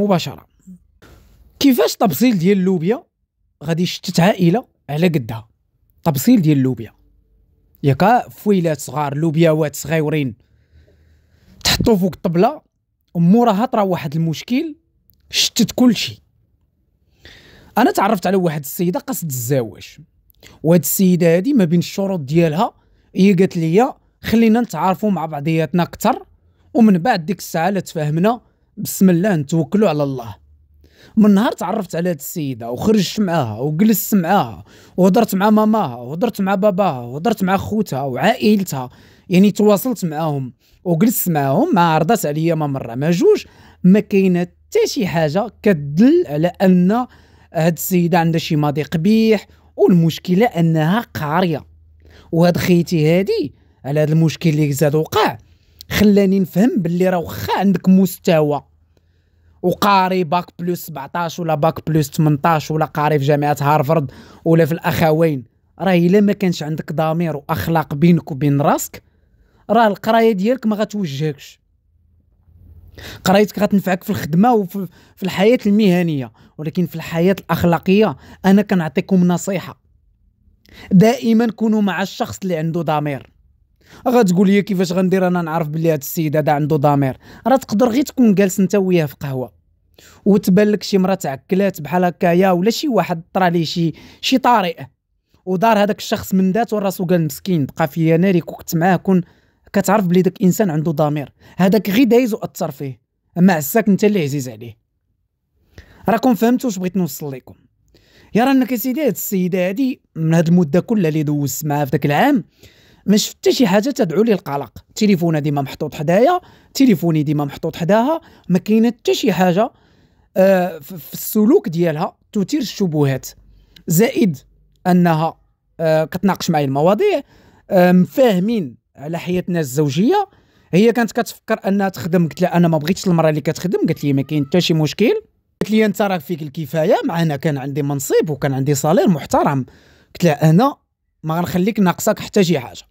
مباشره كيفاش تبصيل ديال اللوبيا غادي يشتت عائله على قدها تبصيل ديال اللوبيا ياك فويلات صغار لوبياوات صغيورين تحطو فوق الطبله وموراها طرا واحد المشكل شتت كلشي انا تعرفت على واحد السيده قصد الزواج وهاد السيده هادي ما بين الشروط ديالها هي قالت لي خلينا نتعارفوا مع بعضياتنا اكثر ومن بعد ديك الساعه لا تفاهمنا بسم الله نتوكلوا على الله من نهار تعرفت على هاد السيده وخرجت معاها وجلست معاها وهضرت مع ماماها وهضرت مع باباها وهضرت مع خوتها وعائلتها يعني تواصلت معاهم وجلست معاهم ما عرضت عليا ما مره ما جوج ما كاينه حتى شي حاجه كتدل على ان هاد السيده عندها شي ماضي قبيح والمشكله انها قاريه وهاد خيتي هادي على هاد المشكل اللي زاد وقع خلاني نفهم باللي راه واخا عندك مستوى وقاري باك بلوس 17 ولا باك بلوس 18 ولا قاري في جامعه هارفرد ولا في الاخوين راه الا ما كانش عندك ضمير واخلاق بينك وبين راسك راه القرايه ديالك ما غتوجهكش قرايتك غتنفعك في الخدمه وفي في الحياه المهنيه ولكن في الحياه الاخلاقيه انا كنعطيكم نصيحه دائما كونوا مع الشخص اللي عنده ضمير غتقول لي كيفاش غندير انا نعرف بلي هاد السيد هذا عنده ضمير راه تقدر غير تكون جالس انت وياه في قهوه وتبان لك شي مره تعكلات بحال هكايا ولا شي واحد طرا ليه شي شي طارئ ودار هذاك الشخص من ذات وراسو قال مسكين بقى فيا ناري كنت معاه كون كتعرف بلي داك الانسان عنده ضمير هذاك غير دايز واثر فيه اما عساك انت اللي عزيز عليه راكم فهمتوا واش بغيت نوصل لكم يا راه انك سيدي هاد السيده هادي من هاد المده كلها اللي دوزت معاها في داك العام ما شفت حتى شي حاجه تدعو لي القلق تليفونها ديما محطوط حدايا تليفوني ديما محطوط حداها ما كاينه حتى شي حاجه آه، في السلوك ديالها تثير الشبهات زائد انها آه، كتناقش معايا المواضيع آه، مفاهمين على حياتنا الزوجيه هي كانت كتفكر انها تخدم قلت لها انا ما بغيتش المراه اللي كتخدم قالت لي ما كاين حتى شي مشكل قالت لي انت راك فيك الكفايه مع انا كان عندي منصب وكان عندي صالير محترم قلت لها انا ما غنخليك ناقصك حتى شي حاجه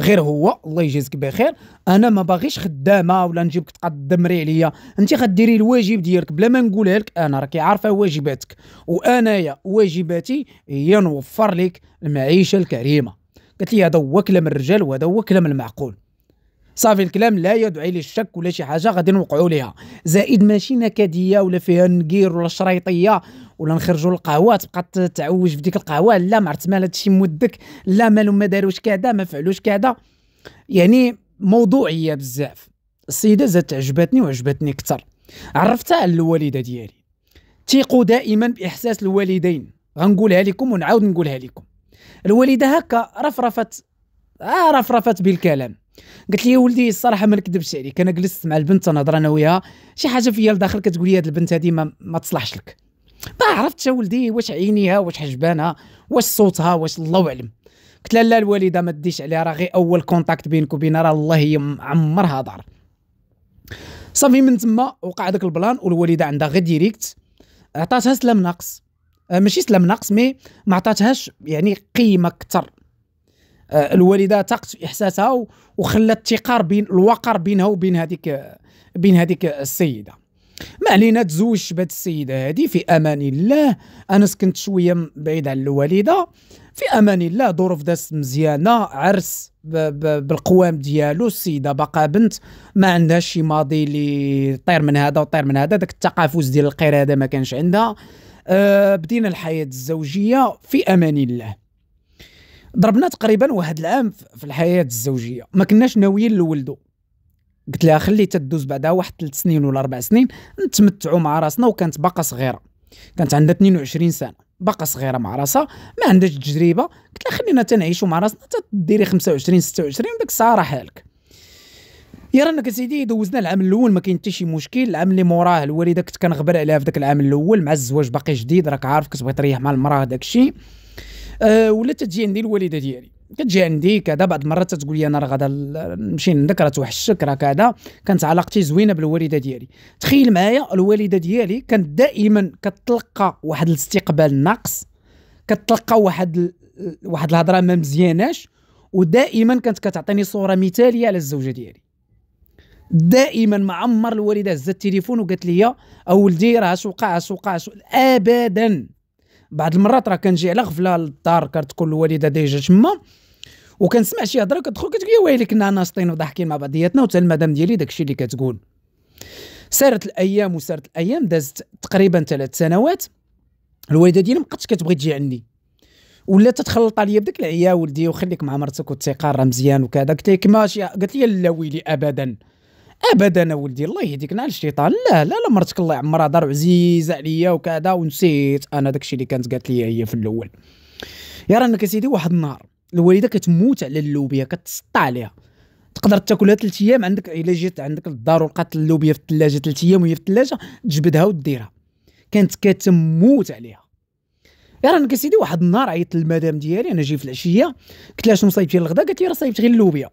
غير هو الله يجازيك بخير انا ما باغيش خدامه ولا نجيبك تقدمري عليا انت غديري الواجب ديالك بلا ما نقولها لك انا راكي عارفه واجباتك وانايا واجباتي هي نوفر لك المعيشه الكريمه قالت لي هذا هو كلام الرجال وهذا هو كلام المعقول صافي الكلام لا يدعي للشك ولا شي حاجه غادي نوقعوا ليها زائد ماشي نكديه ولا فيها نقير ولا شريطيه ولا نخرجوا للقهوه تبقى تعوج في ديك القهوه لا ما عرفت مال هادشي مودك لا مالو ما داروش كذا ما فعلوش كذا يعني موضوعيه بزاف السيده زادت عجبتني وعجبتني اكثر عرفتها على الوالده ديالي تيقوا دائما باحساس الوالدين غنقولها لكم ونعاود نقولها لكم الوالده هكا رفرفت آه رفرفت بالكلام قالت لي ولدي الصراحه ما نكذبش عليك انا جلست مع البنت تنهضر انا وياها شي حاجه فيا لداخل كتقول لي هاد البنت هذه ما, ما تصلحش لك ما عرفتش ولدي واش عينيها واش حجبانها واش صوتها واش الله اعلم قلت لها لا الوالده ما تديش عليها راه غير اول كونتاكت بينك وبينها راه الله هي عمرها دار صافي من تما وقع داك البلان والوالده عندها غير ديريكت عطاتها سلام ناقص آه، ماشي سلام ناقص مي ما عطاتهاش يعني قيمه اكثر آه، الوالده تقت في احساسها وخلات الثقار بين الوقر بينها وبين هذيك بين هذيك السيده ما علينا تزوجت بهذ السيده هذه في امان الله انا سكنت شويه بعيد على الوالده في امان الله ظروف داس مزيانه عرس بالقوام ديالو السيده باقا بنت ما عندهاش شي ماضي اللي طير من هذا وطير من هذا داك التقافز ديال القراده ما كانش عندها أه بدينا الحياه الزوجيه في امان الله ضربنا تقريبا واحد العام في الحياه الزوجيه ما كناش ناويين نولدوا قلت لها خلي تدوز بعدها واحد ثلاث سنين ولا اربع سنين نتمتعوا مع راسنا وكانت باقا صغيره كانت عندها 22 سنه باقا صغيره مع راسها ما عندهاش تجربه قلت لها خلينا تنعيشوا مع راسنا تديري 25 26 وديك الساعه راه حالك يا رانا كسيدي دوزنا العام الاول ما كاين حتى شي مشكل العام اللي موراه الوالده كنت كنغبر عليها في ذاك العام الاول مع الزواج باقي جديد راك عارف كتبغي تريح مع المراه داك الشيء ولات آه، ولا تجي عندي الوالده ديالي كتجي عندي كذا بعض المرات تتقول لي انا راه غادا نمشي عندك راه توحشك راه كذا كانت علاقتي زوينه بالوالده ديالي تخيل معايا الوالده ديالي كانت دائما كتلقى واحد الاستقبال ناقص كتلقى واحد واحد الهضره ما مزياناش ودائما كانت كتعطيني صوره مثاليه على الزوجه ديالي دائما ما عمر الوالده هزت التليفون وقالت لي يا ولدي راه اش وقع اش وقع ابدا بعض المرات راه كنجي على غفله للدار كتكون الوالده ديجا تما وكنسمع شي هضره كتدخل كتقول يا ويلي كنا ناشطين وضاحكين مع بعضياتنا وتا المدام ديالي داكشي اللي كتقول سارت الايام وسارت الايام دازت تقريبا ثلاث سنوات الوالده ديالي ما بقاتش كتبغي تجي عندي ولا تتخلط عليا بداك العيا ولدي وخليك مع مرتك والثقه راه مزيان وكذا قلت لها كما قالت لي لا ويلي ابدا ابدا انا ولدي الله يهديك على الشيطان لا لا لا مرتك الله يعمرها دار عزيزه عليا وكذا ونسيت انا داكشي اللي كانت قالت لي هي في الاول يا رانك سيدي واحد النهار الوالده كتموت على اللوبيا كتسطى عليها تقدر تاكلها ثلاث ايام عندك الا جيت عندك للدار ولقات اللوبيا في الثلاجه ثلاث ايام وهي في الثلاجه تجبدها وديرها كانت كتموت عليها يا رانك سيدي واحد النهار عيطت للمدام ديالي انا جيت في العشيه قلت لها شنو صايبتي الغدا قالت لي راه صايبت غير اللوبيا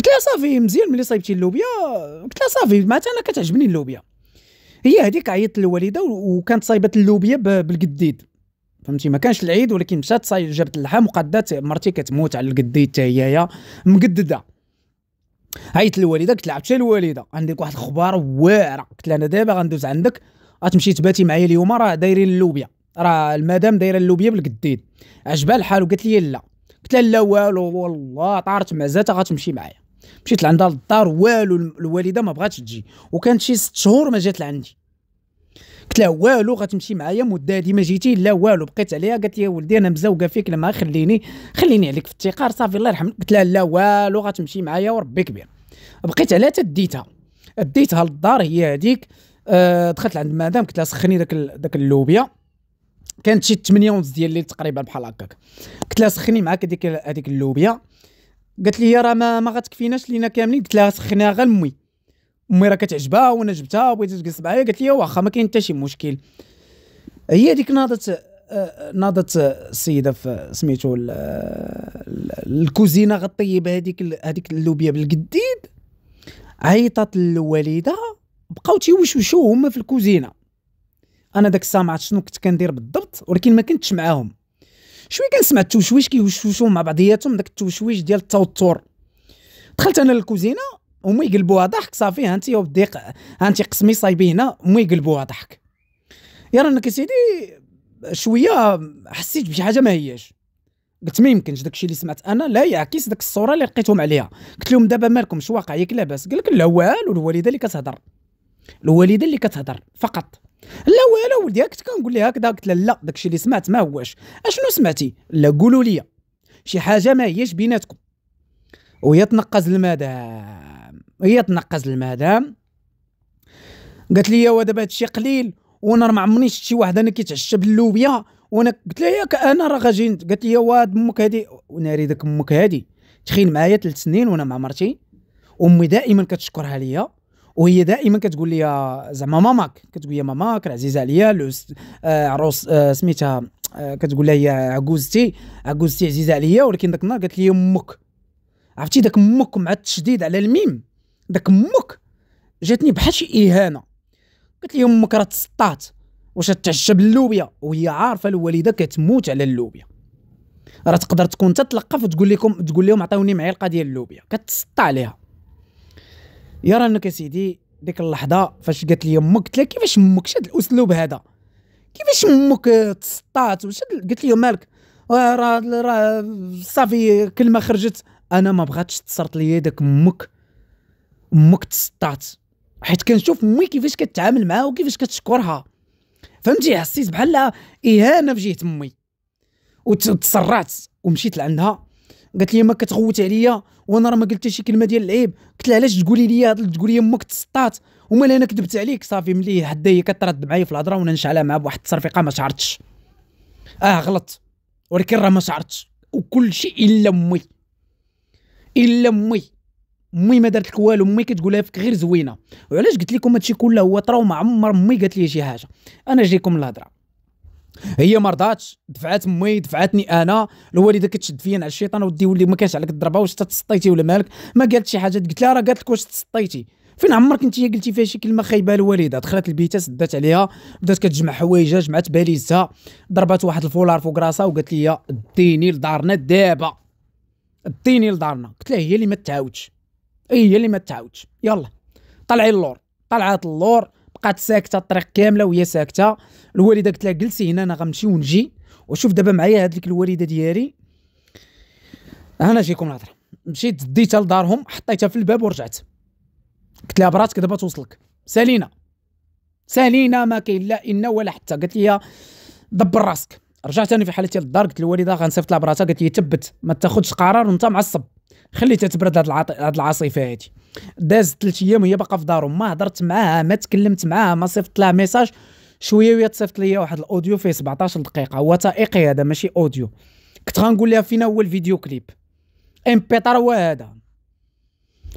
قلت لها صافي مزيان ملي صايبتي اللوبيا قلت لها صافي معناتها انا كتعجبني اللوبيا هي هذيك عيطت للوالده وكانت صايبه اللوبيا بالقديد فهمتي ما كانش العيد ولكن مشات جابت اللحم وقدات مرتي كتموت على القديد حتى هي مقدده عيطت للوالده قلت لها عرفتي الوالده عندك واحد الخبار واعره قلت لها انا دابا غندوز عندك غتمشي تباتي معايا اليوم راه دايرين اللوبيا راه المدام دايره اللوبيا بالقديد عجبها الحال وقالت لي لا قلت لها لا والو والله طارت معزاتها غتمشي معايا مشيت لعندها للدار والو الوالده ما بغاتش تجي وكانت شي ست شهور ما جات لعندي قلت لها والو غتمشي معايا مده هذه ما جيتي لا والو بقيت عليها قالت لي ولدي انا مزوقه فيك لما خليني خليني عليك في الثقار صافي الله يرحمك قلت لها لا والو غتمشي معايا وربي كبير بقيت عليها تديتها ديتها للدار هي هذيك أه دخلت لعند مدام قلت لها سخني داك داك اللوبيا كانت شي 8 ونص ديال الليل تقريبا بحال هكاك قلت لها سخني معاك هذيك هذيك اللوبيا قالت لي راه ما, ما غتكفيناش لينا كاملين قلت لها سخناها غير امي امي راه كتعجبها وانا جبتها وبغيت تجلس معايا قالت لي واخا ما كاين حتى شي مشكل هي هذيك ناضت آه، ناضت السيده في سميتو الكوزينه غطيب هذيك هذيك اللوبيا بالقديد عيطت للوالده بقاو تيوشوشو هما في الكوزينه انا داك الساعه ما عرفت شنو كنت كندير بالضبط ولكن ما كنتش معاهم شويه كنسمع التوشويش كيوشوشو مع بعضياتهم داك التوشويش ديال التوتر دخلت انا للكوزينه هما يقلبوها ضحك صافي ها انت وديق ها انت قسمي صايبي هنا هما يقلبوها ضحك يا رانا كسيدي شويه حسيت بشي حاجه ما هياش قلت ما يمكنش داكشي اللي سمعت انا لا يعكس داك الصوره اللي لقيتهم عليها قلت لهم دابا مالكم واقع ياك لاباس قال لك لا والو الوالده اللي كتهضر الوالده اللي كتهضر فقط لا والو ولدي كنت كنقول لها هكذا قلت لها لا داكشي اللي سمعت ما هواش اشنو سمعتي لا قولوا لي شي حاجه ما هيش بيناتكم وهي تنقز المدام هي تنقز المدام قالت لي دابا هادشي قليل وانا ما عمرني شفت شي واحد انا كيتعشى باللوبيا وانا قلت لها ياك انا راه غاجي قالت لي واد امك هادي وناري داك امك هادي تخيل معايا ثلاث سنين وانا مع مرتي امي دائما كتشكرها ليا وهي دائما كتقول لي زعما ماماك كتقول لي ماماك عزيزه عليا آه، عروس آه، سميتها آه، كتقول لها هي عجوزتي عجوزتي عزيزه عليا ولكن داك النهار قالت لي امك عرفتي داك امك مع التشديد على الميم داك امك جاتني بحال شي اهانه قالت لي امك راه تسطات واش تعشى باللوبيا وهي عارفه الوالده كتموت على اللوبيا راه تقدر تكون تتلقف وتقول لكم تقول لهم عطيوني معلقه ديال اللوبيا كتسطى عليها رانك يا سيدي ديك اللحظه فاش قالت لي امك قلت لها كيفاش امك شاد الاسلوب هذا كيفاش امك تسطات وشاد قالت لي مالك آه، راه راه صافي كلمه خرجت انا ما بغاتش تصرط لي داك امك امك تسطات حيت كنشوف امي كيفاش كتعامل معاها وكيفاش كتشكرها فهمتي حسيت بحال اهانه في جهه امي وتسرعت ومشيت لعندها قالت لي ما كتغوت عليا وانا راه ما قلت شي كلمه ديال العيب قلت لها علاش تقولي لي تقولي لي امك تسطات ومال انا كذبت عليك صافي ملي حدا هي كترد معايا في الهضره وانا نشعلها معاه بواحد التصرفيقه ما شعرتش اه غلط ولكن راه ما شعرتش وكل شيء الا امي الا امي امي ما دارت لك والو امي كتقولها فيك غير زوينه وعلاش قلت لكم هادشي كله هو وما عمر امي قالت لي شي حاجه انا جيكم الهضره هي ما رضاتش دفعات مي دفعتني انا الوالده كتشد فيا على الشيطان ودي ولي ما كانش عليك الضربه واش تسطيتي ولا مالك ما قالت شي حاجه قلت لها راه قالت لك واش تسطيتي فين عمرك انت قلتي فيها شي كلمه خايبه الوالده دخلت البيت سدات عليها بدات كتجمع حوايجها جمعت باليزها ضربات واحد الفولار فوق راسها وقالت لي ديني لدارنا دابا ديني لدارنا قلت لها هي اللي ما تعاودش هي اللي ما تعاودش يلا طلعي اللور طلعت اللور بقات ساكته الطريق كامله وهي ساكته الوالده قلت لها جلسي هنا انا غنمشي ونجي وشوف دابا معايا هذيك الوالده ديالي انا جيكم الهضره مشيت ديتها لدارهم حطيتها في الباب ورجعت قلت لها براتك دابا توصلك سالينا سالينا ما كاين لا ان ولا حتى قالت لي دبر راسك رجعت انا في حالتي للدار قلت للوالده غنصيفط لها براتها قالت لي تبت ما تاخذش قرار وانت معصب خليتها تبرد هاد العاصفه هادي دازت ثلاث ايام وهي باقا في دارو ما هضرت معاها ما تكلمت معاها ما صيفطت لها ميساج شويه وهي تصيفط ليا واحد الاوديو فيه 17 دقيقه وثائقي هذا ماشي اوديو كنت غنقول لها فينا هو الفيديو كليب ام بي هو هذا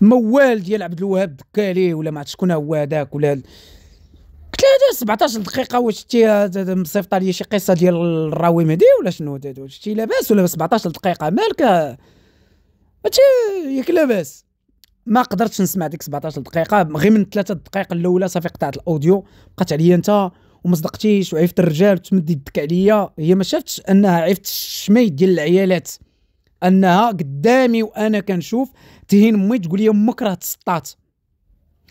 موال ديال عبد الوهاب دكالي ولا ما عرفت شكون هو هذاك ولا قلت لها 17 دقيقه واش شتي مصيفطه لي شي قصه ديال الراوي مهدي ولا شنو شتي لاباس ولا 17 دقيقه مالك ماشي ياك لاباس ما قدرتش نسمع ديك 17 دقيقه غير من ثلاثة دقائق الاولى صافي قطعت الاوديو بقات عليا انت وما صدقتيش وعيفت الرجال وتمد يدك عليا هي ما شافتش انها عيفت الشميت ديال العيالات انها قدامي وانا كنشوف تهين امي تقول لي امك راه تسطات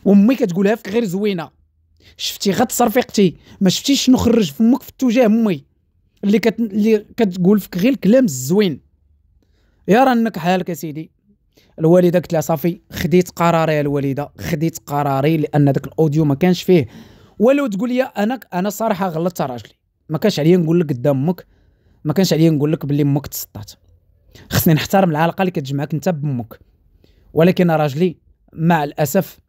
وامي كتقولها فيك غير زوينه شفتي غير تصرفيقتي ما شفتيش شنو خرج فمك في اتجاه امي اللي كت... اللي كتقول فيك غير الكلام الزوين يا رانك حالك سيدي الوالده قلت لها صافي خديت قراري يا الوالده خديت قراري لان داك الاوديو ما كانش فيه ولو تقول لي انا انا صراحه غلطت راجلي ما كانش عليا نقول لك قدام امك ما كانش عليا نقول لك بلي امك تسطات خصني نحترم العلاقه اللي كتجمعك انت بامك ولكن راجلي مع الاسف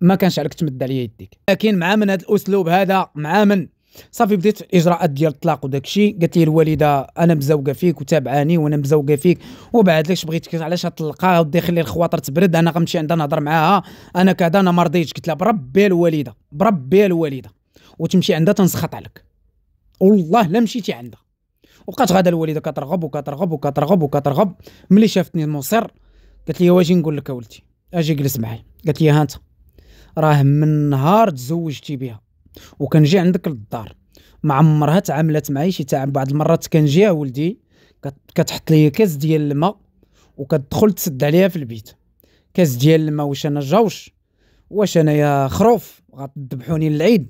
ما كانش عليك تمد عليا يديك لكن مع من هذا الاسلوب هذا مع من صافي بديت الاجراءات ديال الطلاق وداك الشيء قالت لي الوالده انا مزوقه فيك وتابعاني وانا مزوقه فيك وبعد ليش بغيتك علاش تطلقها ودي خلي الخواطر تبرد انا غنمشي عندها نهضر معاها انا كذا انا ما رضيتش قلت لها بربي الوالده بربي الوالده وتمشي عندها تنسخط عليك والله لا مشيتي عندها وبقات غاده الوالده كترغب وكترغب وكترغب وكترغب ملي شافتني مصر قالت لي واش نقول لك اولتي اجي جلس معايا قالت لي ها انت راه من نهار تزوجتي بها وكنجي عندك للدار ما عمرها تعاملت معايا شي تعامل بعض المرات كنجي ولدي كتحط لي كاس ديال الماء وكتدخل تسد عليها في البيت كاس ديال الماء واش انا جوش واش انا يا خروف غتذبحوني للعيد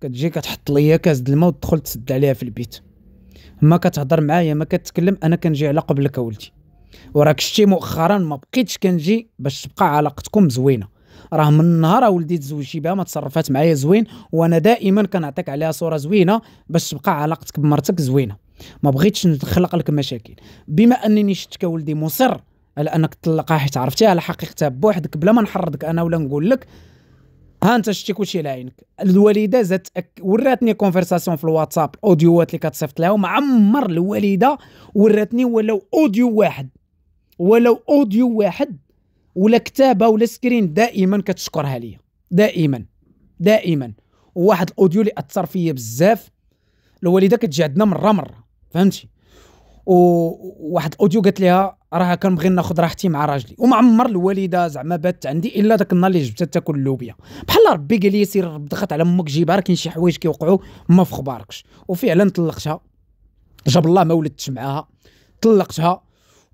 كتجي كتحط ليا كاس د الماء وتدخل تسد عليها في البيت ما كتهضر معايا ما كتكلم انا كنجي على قبلك اولدي وراك شتي مؤخرا ما بقيتش كنجي باش تبقى علاقتكم زوينه راه من النهار ولدي تزوجتي بها ما تصرفات معايا زوين وانا دائما كنعطيك عليها صوره زوينه باش تبقى علاقتك بمرتك زوينه ما بغيتش نخلق لك مشاكل بما انني شفتك ولدي مصر على انك تطلقها حيت عرفتيها على حقيقتها بوحدك بلا ما نحرضك انا ولا نقول لك ها انت شتي كلشي عينك الوالده زادت أك... وراتني كونفرساسيون في الواتساب الاوديوات اللي كتصيفط لها وما عمر الوالده وراتني ولو اوديو واحد ولو اوديو واحد ولا كتابه ولا سكرين دائما كتشكرها ليا دائما دائما وواحد الاوديو اللي اثر فيا بزاف الوالده كتجي عندنا مره مره فهمتي وواحد الاوديو قالت لها راه كنبغي ناخذ راحتي مع راجلي وما عمر الوالده زعما بات عندي الا داك النهار اللي جبتها تاكل اللوبيا بحال ربي قال لي سير ضغط على امك جيبها راه كاين شي حوايج كيوقعوا ما في خباركش وفعلا طلقتها جاب الله ما ولدتش معاها طلقتها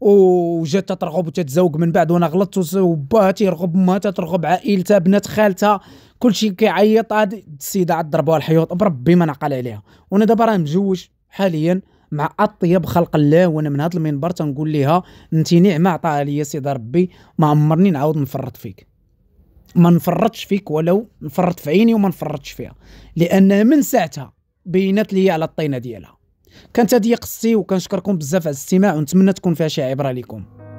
وجات تترغب وتتزوج من بعد وانا غلطت وباها تيرغب ما تترغب عائلتها بنات خالتها كلشي كيعيط هاد السيده عاد ضربوها الحيوط بربي ما نعقل عليها وانا دابا راه مزوج حاليا مع اطيب خلق الله وانا من هذا المنبر تنقول لها انت نعمه عطاها لي سيدة ربي ما عمرني نعاود نفرط فيك ما نفرطش فيك ولو نفرط في عيني وما نفرطش فيها لان من ساعتها بينت لي على الطينه ديالها كانت هذه قصتي وكنشكركم بزاف على الاستماع ونتمنى تكون فيها شي عبره لكم